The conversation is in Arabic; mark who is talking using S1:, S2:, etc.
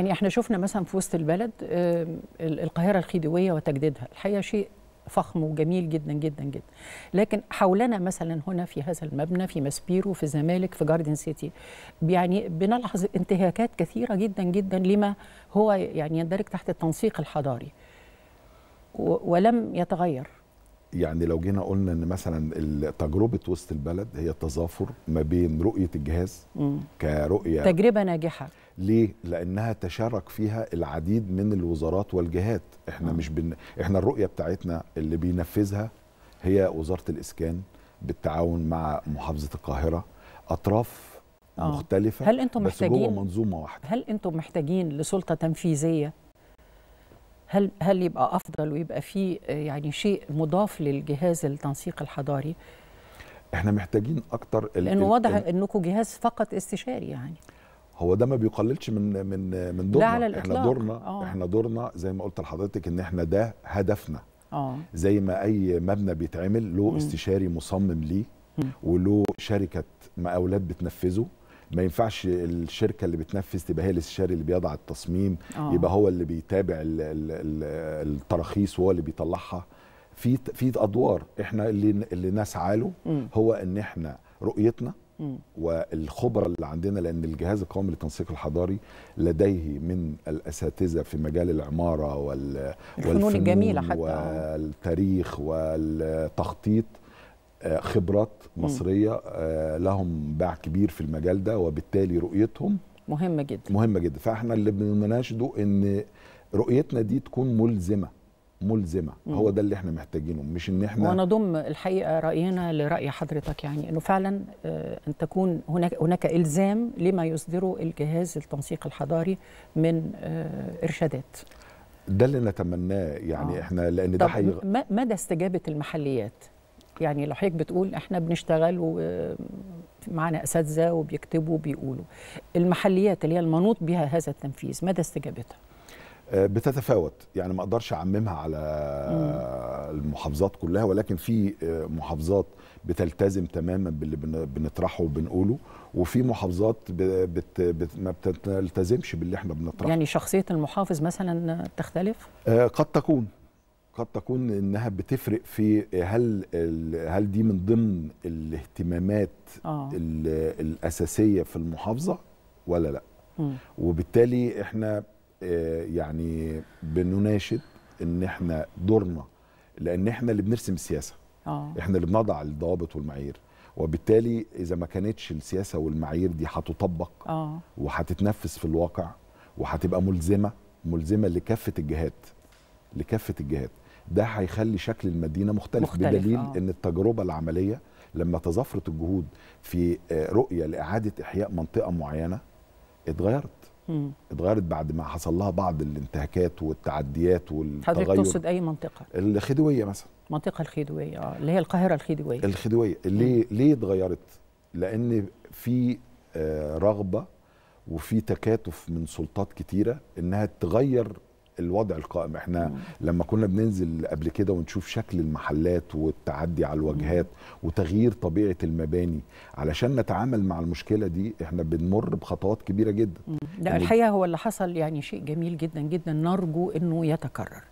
S1: يعني احنا شفنا مثلا في وسط البلد آه، القاهره الخديويه وتجديدها الحقيقه شيء فخم وجميل جدا جدا جدا لكن حولنا مثلا هنا في هذا المبنى في ماسبيرو في الزمالك في جاردن سيتي يعني بنلاحظ انتهاكات كثيره جدا جدا لما هو يعني يندرج تحت التنسيق الحضاري ولم يتغير
S2: يعني لو جينا قلنا ان مثلا تجربه وسط البلد هي تظافر ما بين رؤيه الجهاز مم. كرؤيه تجربه ناجحه ليه؟ لانها تشارك فيها العديد من الوزارات والجهات، احنا مم. مش بن... احنا الرؤيه بتاعتنا اللي بينفذها هي وزاره الاسكان بالتعاون مع محافظه القاهره اطراف آه. مختلفه هل انتم بس محتاجين جوه منظومه واحده
S1: هل انتم محتاجين لسلطه تنفيذيه هل هل يبقى افضل ويبقى في آه، يعني شيء مضاف للجهاز التنسيق الحضاري
S2: احنا محتاجين اكتر لانه واضح
S1: انكم جهاز فقط استشاري يعني
S2: هو ده ما بيقللش من من من دورنا لا على الإطلاق. احنا دورنا أوه. احنا دورنا زي ما قلت لحضرتك ان احنا ده هدفنا آه. زي ما اي مبنى بيتعمل له استشاري مصمم ليه وله شركه مقاولات بتنفذه ما ينفعش الشركه اللي بتنفذ تبقى هي الاستشاري اللي بيضع التصميم أوه. يبقى هو اللي بيتابع التراخيص وهو اللي بيطلعها في في ادوار احنا اللي اللي نسعى له هو ان احنا رؤيتنا والخبره اللي عندنا لان الجهاز القومي للتنسيق الحضاري لديه من الاساتذه في مجال العماره وال والفنون الجميله حتى والتاريخ والتخطيط آه، خبرات مصريه آه، لهم باع كبير في المجال ده وبالتالي رؤيتهم مهمه جدا مهمه جدا فاحنا اللي بنناشده ان رؤيتنا دي تكون ملزمه ملزمه مم. هو ده اللي احنا محتاجينه مش ان احنا وانا
S1: ضم الحقيقه راينا لراي حضرتك يعني انه فعلا آه، ان تكون هناك هناك الزام لما يصدره الجهاز التنسيق الحضاري من ارشادات
S2: ده اللي نتمناه يعني آه. احنا لان ده حي...
S1: مدى استجابه المحليات يعني لو حضرتك بتقول احنا بنشتغل ومعانا اساتذه وبيكتبوا وبيقولوا المحليات اللي هي المنوط بها هذا التنفيذ مدى استجابتها
S2: آه، بتتفاوت يعني ما اقدرش اعممها على المحافظات كلها ولكن في آه، محافظات بتلتزم تماما باللي بنطرحه وبنقوله وفي محافظات بت بت ما بتلتزمش باللي احنا بنطرحه يعني
S1: شخصيه المحافظ مثلا تختلف
S2: آه، قد تكون قد تكون انها بتفرق في هل هل دي من ضمن الاهتمامات آه. الاساسيه في المحافظه ولا لا م. وبالتالي احنا آه، يعني بنناشد ان احنا دورنا لان احنا اللي بنرسم السياسه آه. احنا اللي بنضع الضوابط والمعايير وبالتالي اذا ما كانتش السياسه والمعايير دي هتطبق آه. وهتتنفذ في الواقع وهتبقى ملزمه ملزمه لكافه الجهات لكافه الجهات ده هيخلي شكل المدينه مختلف, مختلف بدليل آه. ان التجربه العمليه لما تظافرت الجهود في آه، رؤيه لاعاده احياء منطقه معينه اتغيرت مم. اتغيرت بعد ما حصل لها بعض الانتهاكات والتعديات والتغير حضرتك تقصد اي منطقه الخديويه مثلا
S1: المنطقه الخديويه اه اللي هي القاهره الخديويه
S2: الخديويه ليه ليه اتغيرت لان في آه، رغبه وفي تكاتف من سلطات كتيره انها تغير الوضع القائم احنا مم. لما كنا بننزل قبل كده ونشوف شكل المحلات والتعدي على الواجهات وتغيير طبيعه المباني علشان نتعامل مع المشكله دي احنا بنمر بخطوات كبيره جدا
S1: لا الحقيقه هو اللي حصل يعني شيء جميل جدا جدا نرجو انه يتكرر